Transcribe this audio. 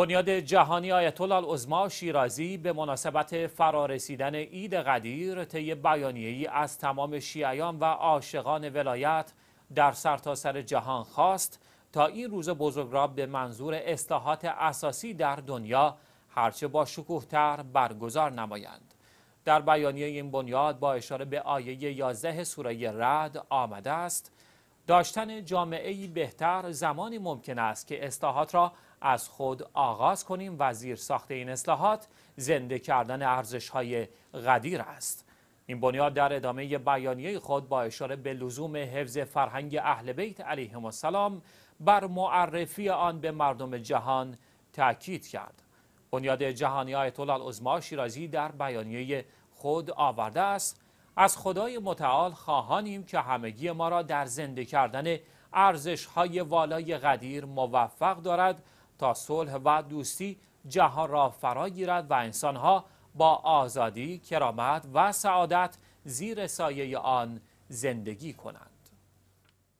بنیاد جهانی آیت الله شیرازی به مناسبت فرارسیدن عید قدیر طی بیانیه‌ای از تمام شیعیان و عاشقان ولایت در سرتاسر سر جهان خواست تا این روز بزرگ را به منظور اصلاحات اساسی در دنیا هرچه با شکوهتر برگزار نمایند در بیانیه این بنیاد با اشاره به آیه 11 سوره رعد آمده است داشتن جامعه بهتر زمانی ممکن است که اصلاحات را از خود آغاز کنیم و زیر ساخت این اصلاحات زنده کردن ارزش های قدیر است این بنیاد در ادامه بیانیه خود با اشاره به لزوم حفظ فرهنگ اهل بیت علیه السلام بر معرفی آن به مردم جهان تاکید کرد بنیاد جهانی آیت الله شیرازی در بیانیه خود آورده است از خدای متعال خواهانیم که همگی ما را در زنده کردن ارزش های والای قدیر موفق دارد تا صلح و دوستی جهان را فرا گیرد و انسانها با آزادی، کرامت و سعادت زیر سایه آن زندگی کنند.